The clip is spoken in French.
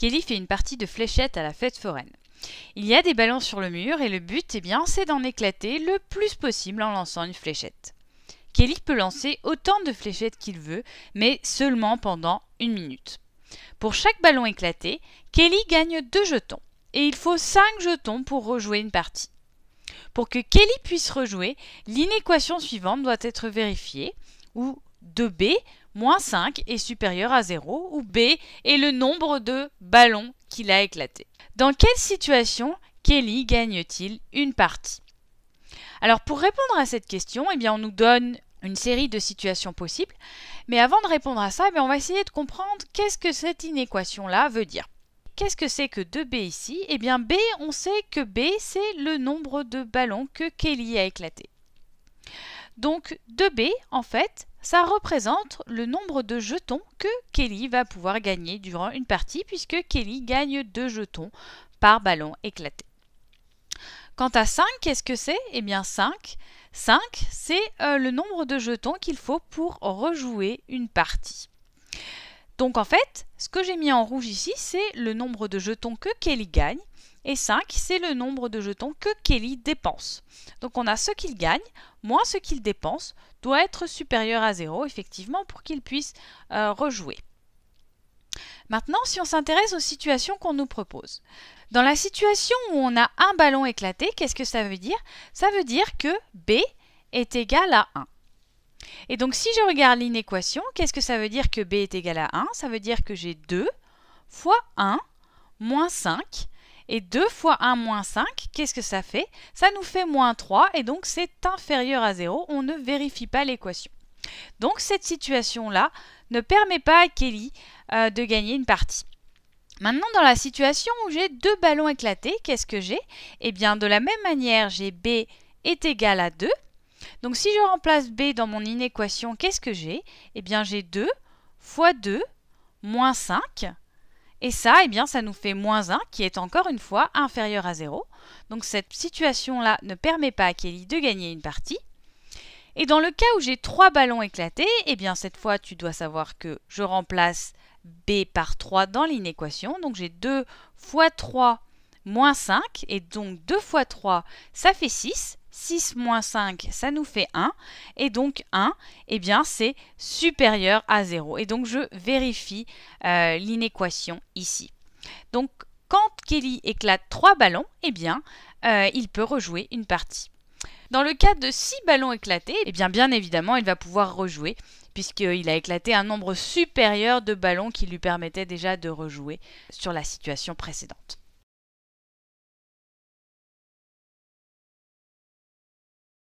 Kelly fait une partie de fléchette à la fête foraine. Il y a des ballons sur le mur et le but, eh bien, c'est d'en éclater le plus possible en lançant une fléchette. Kelly peut lancer autant de fléchettes qu'il veut, mais seulement pendant une minute. Pour chaque ballon éclaté, Kelly gagne deux jetons, et il faut cinq jetons pour rejouer une partie. Pour que Kelly puisse rejouer, l'inéquation suivante doit être vérifiée, ou 2b moins 5 est supérieur à 0, ou B est le nombre de ballons qu'il a éclatés. Dans quelle situation Kelly gagne-t-il une partie Alors pour répondre à cette question, eh bien on nous donne une série de situations possibles, mais avant de répondre à ça, eh on va essayer de comprendre qu'est-ce que cette inéquation-là veut dire. Qu'est-ce que c'est que 2B ici Eh bien B, on sait que B, c'est le nombre de ballons que Kelly a éclatés. Donc 2B, en fait, ça représente le nombre de jetons que Kelly va pouvoir gagner durant une partie, puisque Kelly gagne 2 jetons par ballon éclaté. Quant à 5, qu'est-ce que c'est Eh bien 5, 5 c'est euh, le nombre de jetons qu'il faut pour rejouer une partie. Donc en fait, ce que j'ai mis en rouge ici, c'est le nombre de jetons que Kelly gagne. Et 5, c'est le nombre de jetons que Kelly dépense. Donc on a ce qu'il gagne, moins ce qu'il dépense, doit être supérieur à 0, effectivement, pour qu'il puisse euh, rejouer. Maintenant, si on s'intéresse aux situations qu'on nous propose. Dans la situation où on a un ballon éclaté, qu'est-ce que ça veut dire Ça veut dire que B est égal à 1. Et donc si je regarde l'inéquation, qu'est-ce que ça veut dire que B est égal à 1 Ça veut dire que j'ai 2 fois 1 moins 5 et 2 fois 1 moins 5, qu'est-ce que ça fait Ça nous fait moins 3 et donc c'est inférieur à 0. On ne vérifie pas l'équation. Donc cette situation-là ne permet pas à Kelly euh, de gagner une partie. Maintenant, dans la situation où j'ai deux ballons éclatés, qu'est-ce que j'ai Eh bien, de la même manière, j'ai B est égal à 2. Donc si je remplace B dans mon inéquation, qu'est-ce que j'ai Eh bien, j'ai 2 fois 2 moins 5 et ça, eh bien, ça nous fait moins 1 qui est encore une fois inférieur à 0. Donc cette situation-là ne permet pas à Kelly de gagner une partie. Et dans le cas où j'ai 3 ballons éclatés, eh bien cette fois tu dois savoir que je remplace b par 3 dans l'inéquation. Donc j'ai 2 fois 3 moins 5 et donc 2 fois 3 ça fait 6. 6 moins 5, ça nous fait 1. Et donc 1, eh bien, c'est supérieur à 0. Et donc, je vérifie euh, l'inéquation ici. Donc, quand Kelly éclate 3 ballons, eh bien, euh, il peut rejouer une partie. Dans le cas de 6 ballons éclatés, eh bien, bien évidemment, il va pouvoir rejouer puisqu'il a éclaté un nombre supérieur de ballons qui lui permettait déjà de rejouer sur la situation précédente.